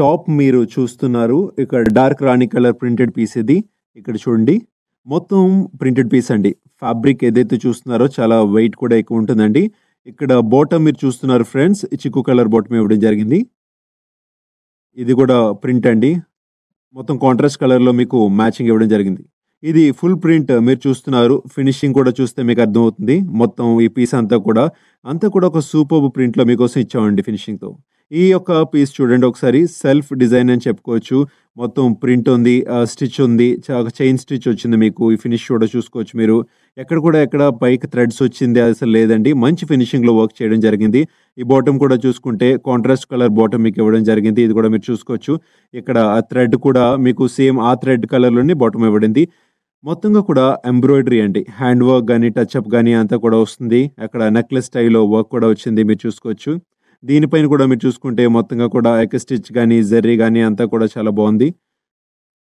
top మీరు చూస్తున్నారు ఇక్కడ డార్క్ రాణి కలర్ ప్రింటెడ్ పీస్ ఇది ఇక్కడ చూడండి మొత్తం ప్రింటెడ్ పీస్ అండి ఫ్యాబ్రిక్ ఏదైతే చూస్తున్నారో చాలా వెయిట్ కూడా ఎక్కువ ఉంటుందండి ఇక్కడ బాటమ్ మీరు చూస్తున్నారు ఫ్రెండ్స్ చిక్కు కలర్ బాటమ్ ఇవ్వడం జరిగింది ఇది కూడా ప్రింట్ అండి మొత్తం కాంట్రాస్ట్ కలర్లో మీకు మ్యాచింగ్ ఇవ్వడం జరిగింది ఇది ఫుల్ ప్రింట్ మీరు చూస్తున్నారు ఫినిషింగ్ కూడా చూస్తే మీకు అర్థమవుతుంది మొత్తం ఈ పీస్ అంతా కూడా అంతా కూడా ఒక సూపర్ ప్రింట్లో మీకోసం ఇచ్చామండి ఫినిషింగ్తో ఈ యొక్క పీస్ చూడండి ఒకసారి సెల్ఫ్ డిజైన్ అని చెప్పుకోవచ్చు మొత్తం ప్రింట్ ఉంది స్టిచ్ ఉంది చైన్ స్టిచ్ వచ్చింది మీకు ఈ ఫినిష్ కూడా చూసుకోవచ్చు మీరు ఎక్కడ కూడా ఎక్కడ పైకి థ్రెడ్స్ వచ్చింది అసలు లేదండి మంచి ఫినిషింగ్లో వర్క్ చేయడం జరిగింది ఈ బాటమ్ కూడా చూసుకుంటే కాంట్రాస్ట్ కలర్ బాటమ్ మీకు ఇవ్వడం జరిగింది ఇది కూడా మీరు చూసుకోవచ్చు ఇక్కడ ఆ థ్రెడ్ కూడా మీకు సేమ్ ఆ థ్రెడ్ కలర్లోనే బాటమ్ ఇవ్వడింది మొత్తంగా కూడా ఎంబ్రాయిడరీ అండి హ్యాండ్ వర్క్ కానీ టచ్అప్ కానీ అంతా కూడా వస్తుంది అక్కడ నెక్లెస్ స్టైల్లో వర్క్ కూడా వచ్చింది మీరు చూసుకోవచ్చు దీనిపైన కూడా మీరు చూసుకుంటే మొత్తంగా కూడా ఎక్ స్టిచ్ కానీ జర్రీ కానీ అంతా కూడా చాలా బాగుంది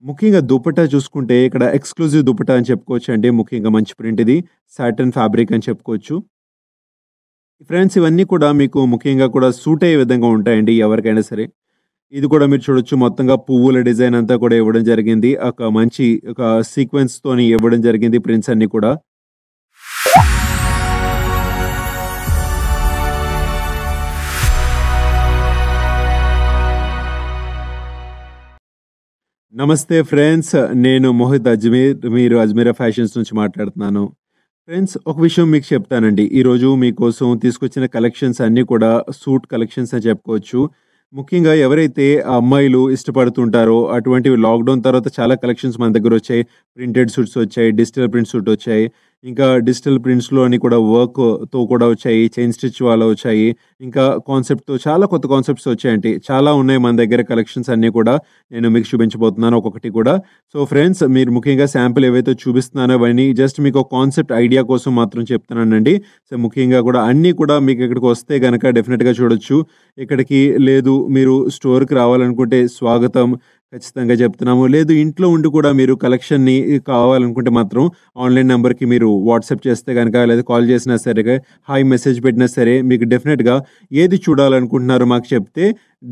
ముఖ్యంగా దుపట్టా చూసుకుంటే ఇక్కడ ఎక్స్క్లూజివ్ దుపట్టా అని చెప్పుకోవచ్చు అండి ముఖ్యంగా మంచి ప్రింట్ ఇది సాటన్ ఫ్యాబ్రిక్ అని చెప్పుకోవచ్చు ఫ్రెండ్స్ ఇవన్నీ కూడా మీకు ముఖ్యంగా కూడా సూట్ అయ్యే విధంగా ఉంటాయండి ఎవరికైనా సరే ఇది కూడా మీరు చూడొచ్చు మొత్తంగా పువ్వుల డిజైన్ అంతా కూడా ఇవ్వడం జరిగింది ఒక మంచి ఒక సీక్వెన్స్తో ఇవ్వడం జరిగింది ప్రింట్స్ అన్నీ కూడా నమస్తే ఫ్రెండ్స్ నేను మోహిత్ అజ్మీర్ మీరు అజ్మీరా ఫ్యాషన్స్ నుంచి మాట్లాడుతున్నాను ఫ్రెండ్స్ ఒక విషయం మీకు చెప్తానండి ఈరోజు మీకోసం తీసుకొచ్చిన కలెక్షన్స్ అన్నీ కూడా సూట్ కలెక్షన్స్ అని చెప్పుకోవచ్చు ముఖ్యంగా ఎవరైతే అమ్మాయిలు ఇష్టపడుతుంటారో అటువంటివి లాక్డౌన్ తర్వాత చాలా కలెక్షన్స్ మన దగ్గర వచ్చాయి ప్రింటెడ్ సూట్స్ వచ్చాయి డిజిటల్ ప్రింట్ సూట్ వచ్చాయి ఇంకా డిజిటల్ ప్రింట్స్లో అని కూడా వర్క్తో కూడా వచ్చాయి చైన్ స్టిచ్ వాళ్ళ వచ్చాయి ఇంకా కాన్సెప్ట్తో చాలా కొత్త కాన్సెప్ట్స్ వచ్చాయండి చాలా ఉన్నాయి మన దగ్గర కలెక్షన్స్ అన్నీ కూడా నేను మీకు చూపించబోతున్నాను ఒక్కొక్కటి కూడా సో ఫ్రెండ్స్ మీరు ముఖ్యంగా శాంపుల్ ఏవైతే చూపిస్తున్నానో అవన్నీ జస్ట్ మీకు కాన్సెప్ట్ ఐడియా కోసం మాత్రం చెప్తున్నానండి సో ముఖ్యంగా కూడా అన్నీ కూడా మీకు ఇక్కడికి వస్తే కనుక డెఫినెట్గా చూడొచ్చు ఇక్కడికి లేదు మీరు స్టోర్కి రావాలనుకుంటే స్వాగతం ఖచ్చితంగా చెప్తున్నాము లేదు ఇంట్లో ఉండి కూడా మీరు కలెక్షన్ని కావాలనుకుంటే మాత్రం ఆన్లైన్ నెంబర్కి మీరు వాట్సాప్ చేస్తే కనుక లేదా కాల్ చేసినా సరే హాయ్ మెసేజ్ పెట్టినా సరే మీకు డెఫినెట్గా ఏది చూడాలనుకుంటున్నారో మాకు చెప్తే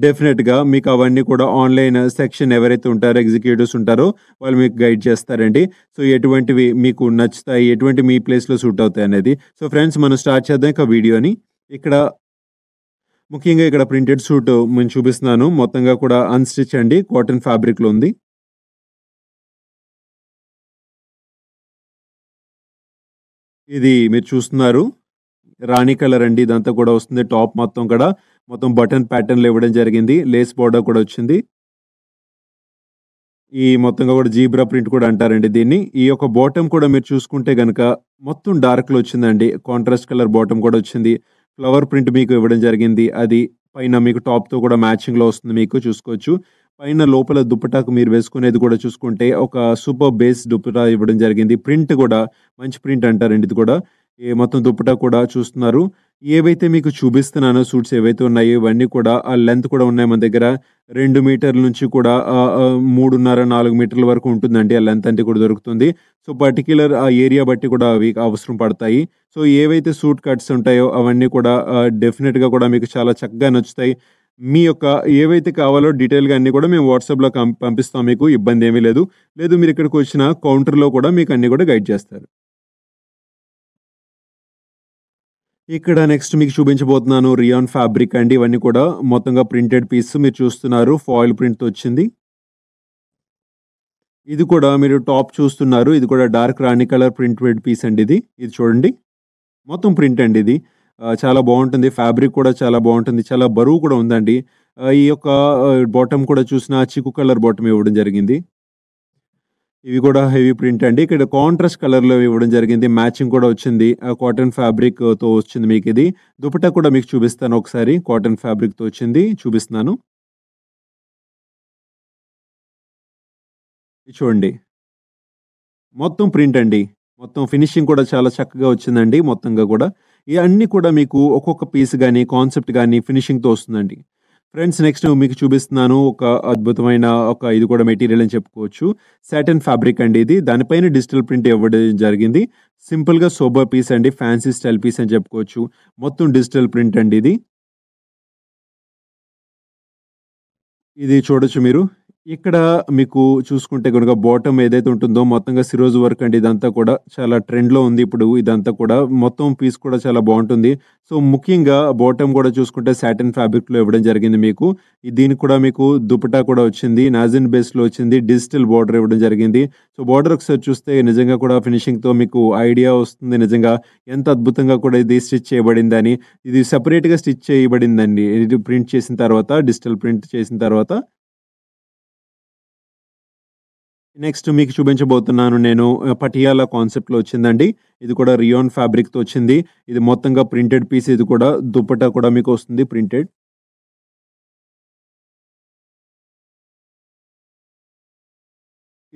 డెఫినెట్గా మీకు అవన్నీ కూడా ఆన్లైన్ సెక్షన్ ఎవరైతే ఉంటారో ఎగ్జిక్యూటివ్స్ ఉంటారో వాళ్ళు మీకు గైడ్ చేస్తారండి సో ఎటువంటివి మీకు నచ్చుతాయి ఎటువంటి మీ ప్లేస్లో సూట్ అవుతాయి అనేది సో ఫ్రెండ్స్ మనం స్టార్ట్ చేద్దాం ఇక వీడియోని ఇక్కడ ముఖ్యంగా ఇక్కడ ప్రింటెడ్ సూట్ నేను చూపిస్తున్నాను మొత్తంగా కూడా అన్స్టిచ్ అండి కాటన్ ఫ్యాబ్రిక్లో ఉంది ఇది మీరు చూస్తున్నారు రాణి కలర్ అండి ఇదంతా కూడా వస్తుంది టాప్ మొత్తం కూడా మొత్తం బటన్ ప్యాటర్న్లు ఇవ్వడం జరిగింది లేస్ బోర్డర్ కూడా వచ్చింది ఈ మొత్తంగా కూడా జీబ్రా ప్రింట్ కూడా అంటారండి దీన్ని ఈ యొక్క బాటమ్ కూడా మీరు చూసుకుంటే కనుక మొత్తం డార్క్లో వచ్చిందండి కాంట్రాస్ట్ కలర్ బాటమ్ కూడా వచ్చింది ఫ్లవర్ ప్రింట్ మీకు ఇవ్వడం జరిగింది అది పైన మీకు టాప్తో కూడా మ్యాచింగ్లో వస్తుంది మీకు చూసుకోవచ్చు పైన లోపల దుప్పటాకు మీరు వేసుకునేది కూడా చూసుకుంటే ఒక సూపర్ బేస్ దుప్పటా ఇవ్వడం జరిగింది ప్రింట్ కూడా మంచి ప్రింట్ అంటారండి ఇది కూడా మొత్తం దుప్పటా కూడా చూస్తున్నారు ఏవైతే మీకు చూపిస్తున్నానో సూట్స్ ఏవైతే ఉన్నాయో ఇవన్నీ కూడా ఆ లెంత్ కూడా ఉన్నాయి మన దగ్గర రెండు మీటర్ల నుంచి కూడా మూడున్నర నాలుగు మీటర్ల వరకు ఉంటుందండి ఆ లెంత్ అంటే కూడా దొరుకుతుంది సో పర్టిక్యులర్ ఆ ఏరియా బట్టి కూడా అవి అవసరం పడతాయి సో ఏవైతే సూట్ కట్స్ ఉంటాయో అవన్నీ కూడా డెఫినెట్గా కూడా మీకు చాలా చక్కగా నచ్చుతాయి మీ యొక్క ఏవైతే కావాలో డీటెయిల్గా అన్నీ కూడా మేము వాట్సాప్లో పంపిస్తాం మీకు ఇబ్బంది ఏమీ లేదు లేదు మీరు ఇక్కడికి వచ్చిన కౌంటర్లో కూడా మీకు అన్నీ కూడా గైడ్ చేస్తారు ఇక్కడ నెక్స్ట్ మీకు చూపించబోతున్నాను రియాన్ ఫ్యాబ్రిక్ అండి ఇవన్నీ కూడా మొత్తంగా ప్రింటెడ్ పీస్ మీరు చూస్తున్నారు ఫాయిల్ ప్రింట్తో వచ్చింది ఇది కూడా మీరు టాప్ చూస్తున్నారు ఇది కూడా డార్క్ రాణి కలర్ ప్రింటెడ్ పీస్ అండి ఇది ఇది చూడండి మొత్తం ప్రింట్ అండి ఇది చాలా బాగుంటుంది ఫ్యాబ్రిక్ కూడా చాలా బాగుంటుంది చాలా బరువు కూడా ఉందండి ఈ యొక్క బాటమ్ కూడా చూసిన చిక్కు కలర్ బాటమ్ ఇవ్వడం జరిగింది ఇవి కూడా హెవీ ప్రింట్ అండి ఇక్కడ కాంట్రాస్ట్ కలర్లో ఇవ్వడం జరిగింది మ్యాచింగ్ కూడా వచ్చింది కాటన్ ఫ్యాబ్రిక్తో వచ్చింది మీకు ఇది దుపట కూడా మీకు చూపిస్తాను ఒకసారి కాటన్ ఫ్యాబ్రిక్తో వచ్చింది చూపిస్తున్నాను చూడండి మొత్తం ప్రింట్ అండి మొత్తం ఫినిషింగ్ కూడా చాలా చక్కగా వచ్చిందండి మొత్తంగా కూడా ఇవన్నీ కూడా మీకు ఒక్కొక్క పీస్ కానీ కాన్సెప్ట్ కానీ ఫినిషింగ్తో వస్తుందండి ఫ్రెండ్స్ నెక్స్ట్ మీకు చూపిస్తున్నాను ఒక అద్భుతమైన ఒక ఇది కూడా మెటీరియల్ అని చెప్పుకోవచ్చు సాటన్ ఫ్యాబ్రిక్ అండి ఇది దానిపైన డిజిటల్ ప్రింట్ ఇవ్వడం జరిగింది సింపుల్గా సోబర్ పీస్ అండి ఫ్యాన్సీ స్టైల్ పీస్ అని చెప్పుకోవచ్చు మొత్తం డిజిటల్ ప్రింట్ అండి ఇది ఇది చూడొచ్చు మీరు ఇక్కడ మీకు చూసుకుంటే కనుక బాటమ్ ఏదైతే ఉంటుందో మొత్తంగా సిరోజ్ వర్క్ అండి ఇదంతా కూడా చాలా ట్రెండ్లో ఉంది ఇప్పుడు ఇదంతా కూడా మొత్తం పీస్ కూడా చాలా బాగుంటుంది సో ముఖ్యంగా బాటమ్ కూడా చూసుకుంటే సాటిన్ ఫ్యాబ్రిక్లో ఇవ్వడం జరిగింది మీకు దీనికి కూడా మీకు దుపటా కూడా వచ్చింది నాజిన్ బేస్లో వచ్చింది డిజిటల్ బార్డర్ ఇవ్వడం జరిగింది సో బార్డర్ ఒకసారి చూస్తే నిజంగా కూడా ఫినిషింగ్తో మీకు ఐడియా వస్తుంది నిజంగా ఎంత అద్భుతంగా కూడా ఇది స్టిచ్ చేయబడిందని ఇది సపరేట్గా స్టిచ్ చేయబడిందండి ఇది ప్రింట్ చేసిన తర్వాత డిజిటల్ ప్రింట్ చేసిన తర్వాత నెక్స్ట్ మీకు చూపించబోతున్నాను నేను పటియాలా కాన్సెప్ట్లో వచ్చిందండి ఇది కూడా రియోన్ ఫ్యాబ్రిక్తో వచ్చింది ఇది మొత్తంగా ప్రింటెడ్ పీస్ ఇది కూడా దుప్పటా కూడా మీకు వస్తుంది ప్రింటెడ్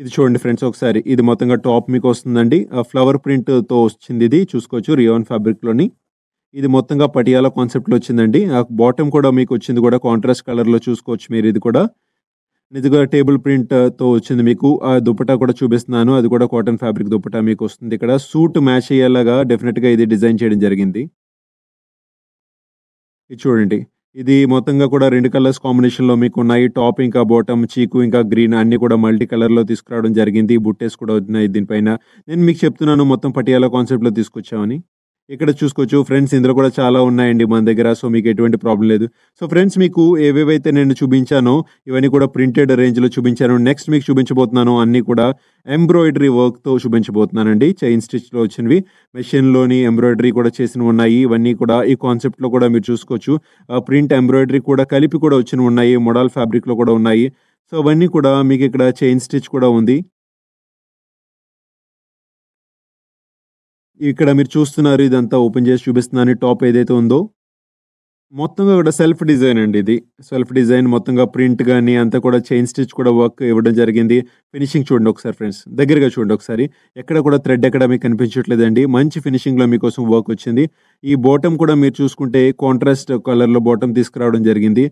ఇది చూడండి ఫ్రెండ్స్ ఒకసారి ఇది మొత్తంగా టాప్ మీకు వస్తుందండి ఫ్లవర్ ప్రింట్తో వచ్చింది ఇది చూసుకోవచ్చు రియోన్ ఫ్యాబ్రిక్లోని ఇది మొత్తంగా పటియాలా కాన్సెప్ట్లో వచ్చిందండి బాటమ్ కూడా మీకు వచ్చింది కూడా కాంట్రాస్ట్ కలర్లో చూసుకోవచ్చు మీరు ఇది కూడా ఇది కూడా టేబుల్ తో వచ్చింది మీకు ఆ దుపటా కూడా చూపిస్తున్నాను అది కూడా కాటన్ ఫ్యాబ్రిక్ దుపటా మీకు వస్తుంది ఇక్కడ సూట్ మ్యాచ్ అయ్యేలాగా డెఫినెట్గా ఇది డిజైన్ చేయడం జరిగింది ఇది చూడండి ఇది మొత్తంగా కూడా రెండు కలర్స్ కాంబినేషన్లో మీకు ఉన్నాయి టాప్ ఇంకా బాటమ్ చీకు ఇంకా గ్రీన్ అన్ని కూడా మల్టీ కలర్లో తీసుకురావడం జరిగింది బుట్టేస్ కూడా వచ్చినాయి దీనిపైన నేను మీకు చెప్తున్నాను మొత్తం కాన్సెప్ట్ కాన్సెప్ట్లో తీసుకొచ్చామని ఇక్కడ చూసుకోవచ్చు ఫ్రెండ్స్ ఇందులో కూడా చాలా ఉన్నాయండి మన దగ్గర సో మీకు ఎటువంటి ప్రాబ్లం లేదు సో ఫ్రెండ్స్ మీకు ఏవేవైతే నేను చూపించానో ఇవన్నీ కూడా ప్రింటెడ్ రేంజ్లో చూపించాను నెక్స్ట్ మీకు చూపించబోతున్నాను అన్నీ కూడా ఎంబ్రాయిడరీ వర్క్తో చూపించబోతున్నానండి చైన్ స్టిచ్లో వచ్చినవి మెషిన్లోని ఎంబ్రాయిడరీ కూడా చేసిన ఉన్నాయి ఇవన్నీ కూడా ఈ కాన్సెప్ట్లో కూడా మీరు చూసుకోవచ్చు ప్రింట్ ఎంబ్రాయిడరీ కూడా కలిపి కూడా వచ్చిన ఉన్నాయి మోడల్ ఫ్యాబ్రిక్లో కూడా ఉన్నాయి సో అవన్నీ కూడా మీకు ఇక్కడ చైన్ స్టిచ్ కూడా ఉంది ఇక్కడ మీరు చూస్తున్నారు ఇదంతా ఓపెన్ చేసి చూపిస్తున్నాను టాప్ ఏదైతే ఉందో మొత్తంగా కూడా సెల్ఫ్ డిజైన్ అండి ఇది సెల్ఫ్ డిజైన్ మొత్తంగా ప్రింట్ కానీ అంతా కూడా చైన్ స్టిచ్ కూడా వర్క్ ఇవ్వడం జరిగింది ఫినిషింగ్ చూడండి ఒకసారి ఫ్రెండ్స్ దగ్గరగా చూడండి ఒకసారి ఎక్కడ కూడా థ్రెడ్ ఎక్కడ మీకు కనిపించట్లేదండి మంచి ఫినిషింగ్లో మీకోసం వర్క్ వచ్చింది ఈ బాటమ్ కూడా మీరు చూసుకుంటే కాంట్రాస్ట్ కలర్లో బాటమ్ తీసుకురావడం జరిగింది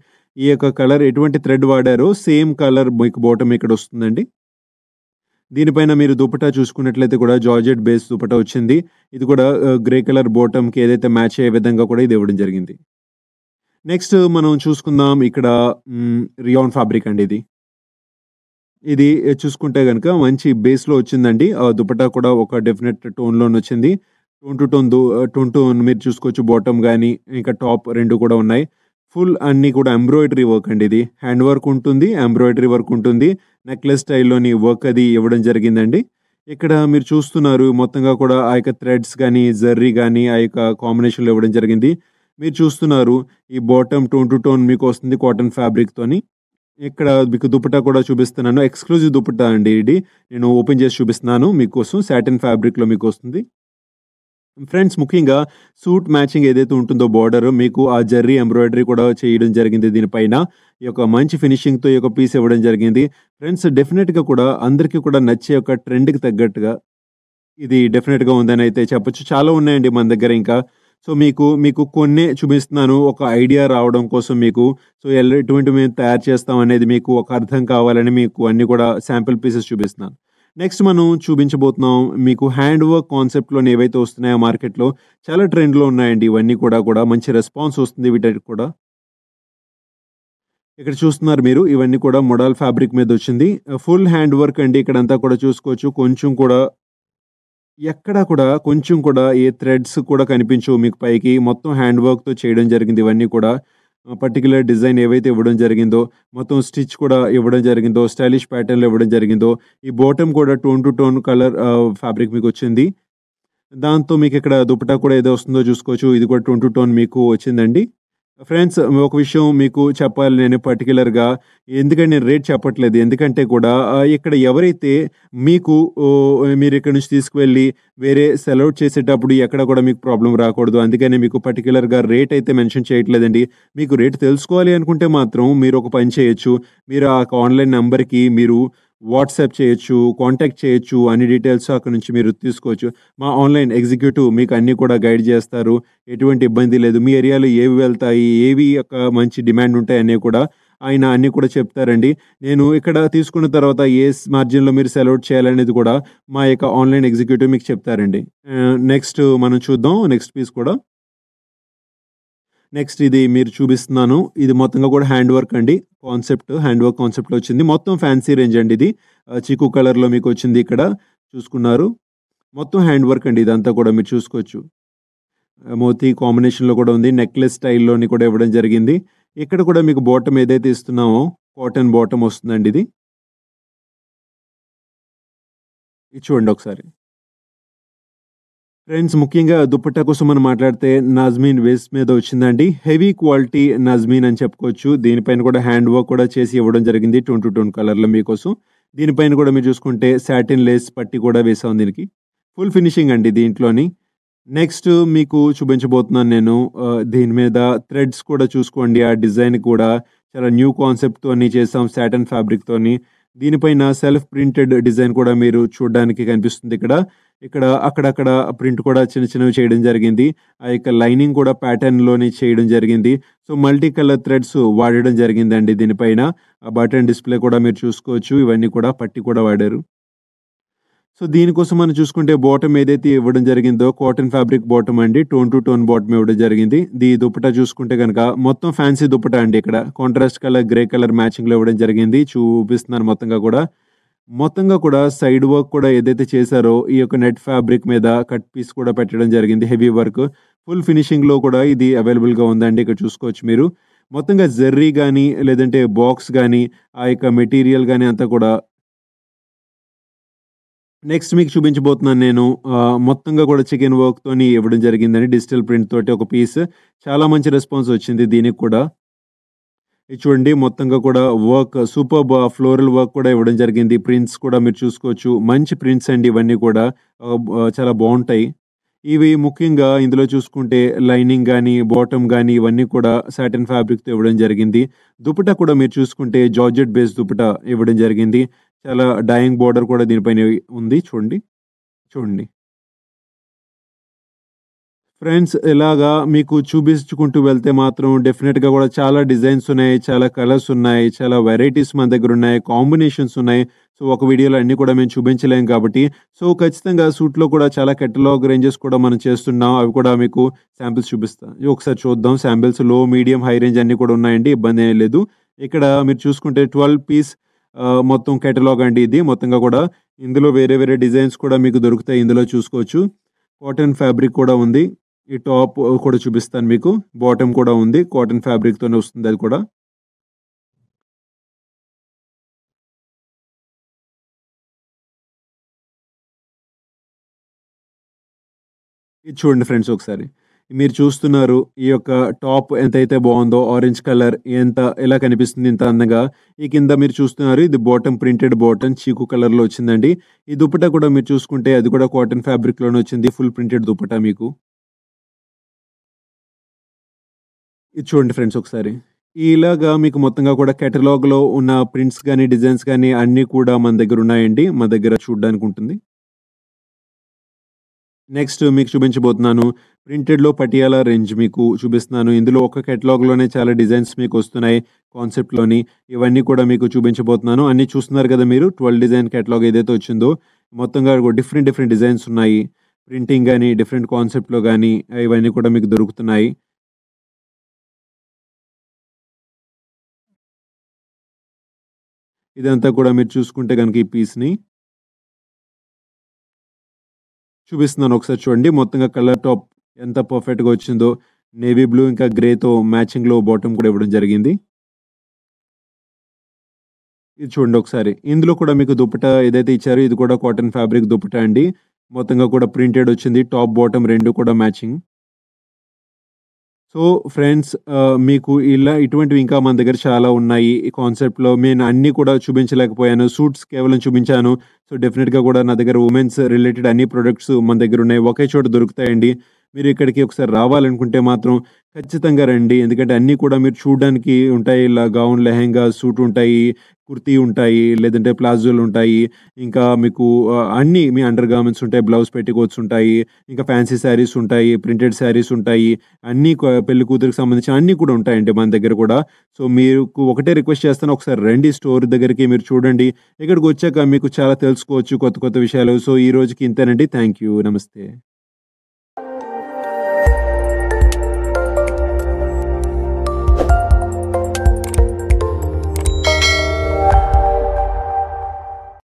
ఈ యొక్క కలర్ ఎటువంటి థ్రెడ్ వాడారో సేమ్ కలర్ మీకు బాటమ్ ఇక్కడ వస్తుందండి దీనిపైన మీరు దుపటా చూసుకున్నట్లయితే కూడా జార్జెట్ బేస్ దుపటా వచ్చింది ఇది కూడా గ్రే కలర్ బోటంకి ఏదైతే మ్యాచ్ అయ్యే విధంగా కూడా ఇది ఇవ్వడం జరిగింది నెక్స్ట్ మనం చూసుకుందాం ఇక్కడ రియాన్ ఫ్యాబ్రిక్ అండి ఇది ఇది చూసుకుంటే కనుక మంచి బేస్లో వచ్చిందండి దుపటా కూడా ఒక డెఫినెట్ టోన్లో వచ్చింది tone to tone tone tone మీరు చూసుకోవచ్చు బాటమ్ కానీ ఇంకా టాప్ రెండు కూడా ఉన్నాయి ఫుల్ అన్ని కూడా ఎంబ్రాయిడరీ వర్క్ అండి ఇది హ్యాండ్ వర్క్ ఉంటుంది ఎంబ్రాయిడరీ వర్క్ ఉంటుంది నెక్లెస్ స్టైల్లోని వర్క్ అది ఇవ్వడం జరిగిందండి ఇక్కడ మీరు చూస్తున్నారు మొత్తంగా కూడా ఆ యొక్క థ్రెడ్స్ కానీ జర్రీ కానీ ఆ యొక్క కాంబినేషన్లో ఇవ్వడం జరిగింది మీరు చూస్తున్నారు ఈ బాటమ్ టోన్ టు టోన్ మీకు వస్తుంది కాటన్ ఫ్యాబ్రిక్తోని ఇక్కడ మీకు దుపట్టా కూడా చూపిస్తున్నాను ఎక్స్క్లూజివ్ దుపట్టా అండి ఇది నేను ఓపెన్ చేసి చూపిస్తున్నాను మీకోసం సాటిన్ ఫ్యాబ్రిక్లో మీకు వస్తుంది ఫ్రెండ్స్ ముఖ్యంగా సూట్ మ్యాచింగ్ ఏదైతే ఉంటుందో బార్డర్ మీకు ఆ జర్రీ ఎంబ్రాయిడరీ కూడా చేయడం జరిగింది దీనిపైన ఈ యొక్క మంచి ఫినిషింగ్తో ఈ యొక్క పీస్ ఇవ్వడం జరిగింది ఫ్రెండ్స్ డెఫినెట్గా కూడా అందరికీ కూడా నచ్చే ఒక ట్రెండ్కి తగ్గట్టుగా ఇది డెఫినెట్గా ఉందని అయితే చెప్పొచ్చు చాలా ఉన్నాయండి మన దగ్గర ఇంకా సో మీకు మీకు కొన్ని చూపిస్తున్నాను ఒక ఐడియా రావడం కోసం మీకు సో ఎటువంటి మేము తయారు చేస్తాం అనేది మీకు ఒక అర్థం కావాలని మీకు అన్నీ కూడా శాంపిల్ పీసెస్ చూపిస్తున్నాను నెక్స్ట్ మనం చూపించబోతున్నాం మీకు హ్యాండ్ వర్క్ కాన్సెప్ట్లో ఏవైతే వస్తున్నాయో మార్కెట్లో చాలా ట్రెండ్లో ఉన్నాయండి ఇవన్నీ కూడా కూడా మంచి రెస్పాన్స్ వస్తుంది వీటికి కూడా ఇక్కడ చూస్తున్నారు మీరు ఇవన్నీ కూడా మొడల్ ఫ్యాబ్రిక్ మీద వచ్చింది ఫుల్ హ్యాండ్ వర్క్ అండి ఇక్కడంతా కూడా చూసుకోవచ్చు కొంచెం కూడా ఎక్కడ కూడా కొంచెం కూడా ఏ థ్రెడ్స్ కూడా కనిపించవు మీకు పైకి మొత్తం హ్యాండ్ వర్క్తో చేయడం జరిగింది ఇవన్నీ కూడా పర్టికులర్ డిజైన్ ఏవైతే ఇవ్వడం జరిగిందో మొత్తం స్టిచ్ కూడా ఇవ్వడం జరిగిందో స్టైలిష్ ప్యాటర్న్లో ఇవ్వడం జరిగిందో ఈ బాటమ్ కూడా tone to tone colour fabric మీకు వచ్చింది దాంతో మీకు ఇక్కడ దుపట్టా కూడా ఏదో వస్తుందో చూసుకోవచ్చు ఇది కూడా టోన్ టు టోన్ మీకు వచ్చిందండి ఫ్రెండ్స్ ఒక విషయం మీకు చెప్పాలి నేను పర్టికులర్గా ఎందుకంటే నేను రేట్ చెప్పట్లేదు ఎందుకంటే కూడా ఇక్కడ ఎవరైతే మీకు మీరు ఇక్కడ నుంచి తీసుకువెళ్ళి వేరే సెలవుట్ చేసేటప్పుడు ఎక్కడ కూడా మీకు ప్రాబ్లం రాకూడదు అందుకని మీకు పర్టికులర్గా రేట్ అయితే మెన్షన్ చేయట్లేదండి మీకు రేట్ తెలుసుకోవాలి అనుకుంటే మాత్రం మీరు ఒక పని చేయొచ్చు మీరు ఆ ఆన్లైన్ నెంబర్కి మీరు వాట్సాప్ చేయొచ్చు కాంటాక్ట్ చేయొచ్చు అన్ని డీటెయిల్స్ అక్కడ నుంచి మీరు తీసుకోవచ్చు మా ఆన్లైన్ ఎగ్జిక్యూటివ్ మీకు అన్నీ కూడా గైడ్ చేస్తారు ఎటువంటి ఇబ్బంది లేదు మీ ఏరియాలో ఏవి వెళ్తాయి ఏవి యొక్క మంచి డిమాండ్ ఉంటాయి అన్నీ కూడా ఆయన అన్నీ కూడా చెప్తారండి నేను ఇక్కడ తీసుకున్న తర్వాత ఏ మార్జిన్లో మీరు సెలవుట్ చేయాలనేది కూడా మా యొక్క ఆన్లైన్ ఎగ్జిక్యూటివ్ మీకు చెప్తారండి నెక్స్ట్ uh, మనం చూద్దాం నెక్స్ట్ పీస్ కూడా నెక్స్ట్ ఇది మీరు చూపిస్తున్నాను ఇది మొత్తంగా కూడా హ్యాండ్ వర్క్ అండి కాన్సెప్ట్ హ్యాండ్ వర్క్ కాన్సెప్ట్లో వచ్చింది మొత్తం ఫ్యాన్సీ రేంజ్ అండి ఇది చీకు కలర్లో మీకు వచ్చింది ఇక్కడ చూసుకున్నారు మొత్తం హ్యాండ్ వర్క్ అండి ఇదంతా కూడా మీరు చూసుకోవచ్చు మోతీ కాంబినేషన్లో కూడా ఉంది నెక్లెస్ స్టైల్లోని కూడా ఇవ్వడం జరిగింది ఇక్కడ కూడా మీకు బాటమ్ ఏదైతే ఇస్తున్నామో కాటన్ బాటమ్ వస్తుందండి ఇది ఇది చూడండి ఒకసారి ఫ్రెండ్స్ ముఖ్యంగా దుపట్టా కోసం మనం మాట్లాడితే నాజ్మీన్ వేస్ట్ మీద వచ్చిందండి హెవీ క్వాలిటీ నాజ్మీన్ అని చెప్పుకోవచ్చు దీనిపైన కూడా హ్యాండ్ వర్క్ కూడా చేసి ఇవ్వడం జరిగింది టోన్ టు టోన్ కలర్లో మీకోసం దీనిపైన కూడా మీరు చూసుకుంటే సాటిన్ లేస్ పట్టి కూడా వేసాం దీనికి ఫుల్ ఫినిషింగ్ అండి దీంట్లోని నెక్స్ట్ మీకు చూపించబోతున్నాను నేను దీని మీద థ్రెడ్స్ కూడా చూసుకోండి ఆ డిజైన్ కూడా చాలా న్యూ కాన్సెప్ట్తోని చేసాం సాటన్ ఫ్యాబ్రిక్తోని దీనిపైన సెల్ఫ్ ప్రింటెడ్ డిజైన్ కూడా మీరు చూడడానికి కనిపిస్తుంది ఇక్కడ ఇక్కడ అక్కడక్కడ ప్రింట్ కూడా చిన్న చిన్నవి చేయడం జరిగింది ఆ యొక్క లైనింగ్ కూడా ప్యాటర్న్లోనే చేయడం జరిగింది సో మల్టీ కలర్ థ్రెడ్స్ వాడడం జరిగిందండి దీనిపైన ఆ బటన్ డిస్ప్లే కూడా మీరు చూసుకోవచ్చు ఇవన్నీ కూడా పట్టి కూడా వాడారు సో దీనికోసం మనం చూసుకుంటే బాటమ్ ఏదైతే ఇవ్వడం జరిగిందో కాటన్ ఫ్యాబ్రిక్ బాటమ్ అండి టోన్ టు టోన్ బాటమ్ ఇవ్వడం జరిగింది దీ దుప్పట చూసుకుంటే కనుక మొత్తం ఫ్యాన్సీ దుప్పట అండి ఇక్కడ కాంట్రాస్ట్ కలర్ గ్రే కలర్ మ్యాచింగ్లో ఇవ్వడం జరిగింది చూపిస్తున్నారు మొత్తంగా కూడా మొత్తంగా కూడా సైడ్ వర్క్ కూడా ఏదైతే చేశారో ఈ యొక్క నెట్ ఫ్యాబ్రిక్ మీద కట్ పీస్ కూడా పెట్టడం జరిగింది హెవీ వర్క్ ఫుల్ ఫినిషింగ్లో కూడా ఇది అవైలబుల్గా ఉందండి ఇక్కడ చూసుకోవచ్చు మీరు మొత్తంగా జర్రీ కానీ లేదంటే బాక్స్ కానీ ఆ యొక్క మెటీరియల్ కానీ అంతా కూడా నెక్స్ట్ మీకు చూపించబోతున్నాను నేను మొత్తంగా కూడా చికెన్ వర్క్తో ఇవ్వడం జరిగిందండి డిజిటల్ ప్రింట్ తోటి ఒక పీస్ చాలా మంచి రెస్పాన్స్ వచ్చింది దీనికి కూడా చూడండి మొత్తంగా కూడా వర్క్ సూపర్ ఫ్లోరల్ వర్క్ కూడా ఇవ్వడం జరిగింది ప్రింట్స్ కూడా మీరు చూసుకోవచ్చు మంచి ప్రింట్స్ అండి ఇవన్నీ కూడా చాలా బాగుంటాయి ఇవి ముఖ్యంగా ఇందులో చూసుకుంటే లైనింగ్ కానీ బాటమ్ కానీ ఇవన్నీ కూడా సాటిన్ ఫ్యాబ్రిక్తో ఇవ్వడం జరిగింది దుపట కూడా మీరు చూసుకుంటే జార్జెట్ బేస్ దుపట ఇవ్వడం జరిగింది చాలా డయింగ్ బార్డర్ కూడా దీనిపైన ఉంది చూడండి చూడండి ఫ్రెండ్స్ ఇలాగా మీకు చూపించుకుంటూ వెళ్తే మాత్రం డెఫినెట్గా కూడా చాలా డిజైన్స్ ఉన్నాయి చాలా కలర్స్ ఉన్నాయి చాలా వెరైటీస్ మన దగ్గర ఉన్నాయి కాంబినేషన్స్ ఉన్నాయి సో ఒక వీడియోలో అన్నీ కూడా మేము చూపించలేము కాబట్టి సో ఖచ్చితంగా సూట్లో కూడా చాలా కెటలాగ్ రేంజెస్ కూడా మనం చేస్తున్నాం అవి కూడా మీకు శాంపిల్స్ చూపిస్తాం ఒకసారి చూద్దాం శాంపిల్స్ లో మీడియం హై రేంజ్ అన్నీ కూడా ఉన్నాయండి ఇబ్బంది ఏం లేదు ఇక్కడ మీరు చూసుకుంటే ట్వెల్వ్ పీస్ మొత్తం కెటలాగ్ అండి ఇది మొత్తంగా కూడా ఇందులో వేరే వేరే డిజైన్స్ కూడా మీకు దొరుకుతాయి ఇందులో చూసుకోవచ్చు కాటన్ ఫ్యాబ్రిక్ కూడా ఉంది ఈ టాప్ కూడా చూపిస్తాను మీకు బాటమ్ కూడా ఉంది కాటన్ ఫ్యాబ్రిక్తోనే వస్తుంది అది కూడా ఇది చూడండి ఫ్రెండ్స్ ఒకసారి మీరు చూస్తున్నారు ఈ యొక్క టాప్ ఎంతైతే బాగుందో ఆరెంజ్ కలర్ ఎంత ఎలా కనిపిస్తుంది ఇంత అందంగా ఈ కింద మీరు చూస్తున్నారు ఇది బాటమ్ ప్రింటెడ్ బాటమ్ చీకు కలర్లో వచ్చిందండి ఈ దుప్పట కూడా మీరు చూసుకుంటే అది కూడా కాటన్ ఫ్యాబ్రిక్లోనే వచ్చింది ఫుల్ ప్రింటెడ్ దుప్పట మీకు ఇది చూడండి ఫ్రెండ్స్ ఒకసారి ఇలాగా మీకు మొత్తంగా కూడా కెటలాగ్లో ఉన్న ప్రింట్స్ కానీ డిజైన్స్ కానీ అన్నీ కూడా మన దగ్గర ఉన్నాయండి మా దగ్గర చూడడానికి ఉంటుంది నెక్స్ట్ మీకు చూపించబోతున్నాను ప్రింటెడ్లో పటియాలా రేంజ్ మీకు చూపిస్తున్నాను ఇందులో ఒక కెటలాగ్లోనే చాలా డిజైన్స్ మీకు వస్తున్నాయి కాన్సెప్ట్లోని ఇవన్నీ కూడా మీకు చూపించబోతున్నాను అన్నీ చూస్తున్నారు కదా మీరు ట్వెల్వ్ డిజైన్ కేటలాగ్ ఏదైతే వచ్చిందో మొత్తంగా డిఫరెంట్ డిఫరెంట్ డిజైన్స్ ఉన్నాయి ప్రింటింగ్ కానీ డిఫరెంట్ కాన్సెప్ట్లో కానీ ఇవన్నీ కూడా మీకు దొరుకుతున్నాయి ఇదంతా కూడా మీరు చూసుకుంటే కనుక ఈ పీస్ని చూపిస్తున్నాను ఒకసారి చూడండి మొత్తంగా కలర్ టాప్ ఎంత పర్ఫెక్ట్గా వచ్చిందో నేవీ బ్లూ ఇంకా గ్రేతో మ్యాచింగ్లో బాటమ్ కూడా ఇవ్వడం జరిగింది ఇది చూడండి ఒకసారి ఇందులో కూడా మీకు దుప్పట ఏదైతే ఇచ్చారో ఇది కూడా కాటన్ ఫ్యాబ్రిక్ దుప్పట అండి మొత్తంగా కూడా ప్రింటెడ్ వచ్చింది టాప్ బాటమ్ రెండు కూడా మ్యాచింగ్ సో ఫ్రెండ్స్ మీకు ఇలా ఇటువంటివి ఇంకా మన దగ్గర చాలా ఉన్నాయి ఈ కాన్సెప్ట్లో నేను అన్నీ కూడా చూపించలేకపోయాను సూట్స్ కేవలం చూపించాను సో డెఫినెట్గా కూడా నా దగ్గర ఉమెన్స్ రిలేటెడ్ అన్ని ప్రొడక్ట్స్ మన దగ్గర ఉన్నాయి ఒకే చోట దొరుకుతాయండి మీరు ఇక్కడికి ఒకసారి రావాలనుకుంటే మాత్రం ఖచ్చితంగా రండి ఎందుకంటే అన్నీ కూడా మీరు చూడడానికి ఉంటాయి ఇలా గౌన్ లెహెంగా సూట్ ఉంటాయి కుర్తీ ఉంటాయి లేదంటే ప్లాజోలు ఉంటాయి ఇంకా మీకు అన్నీ మీ అండర్ గార్మెంట్స్ ఉంటాయి బ్లౌజ్ పెట్టుకోవచ్చు ఉంటాయి ఇంకా ఫ్యాన్సీ శారీస్ ఉంటాయి ప్రింటెడ్ శారీస్ ఉంటాయి అన్నీ పెళ్లి కూతురికి సంబంధించిన అన్నీ కూడా ఉంటాయండి మన దగ్గర కూడా సో మీరు ఒకటే రిక్వెస్ట్ చేస్తాను ఒకసారి రండి స్టోర్ దగ్గరికి మీరు చూడండి ఇక్కడికి వచ్చాక మీకు చాలా తెలుసుకోవచ్చు కొత్త కొత్త విషయాలు సో ఈ రోజుకి ఇంతేనండి థ్యాంక్ యూ నమస్తే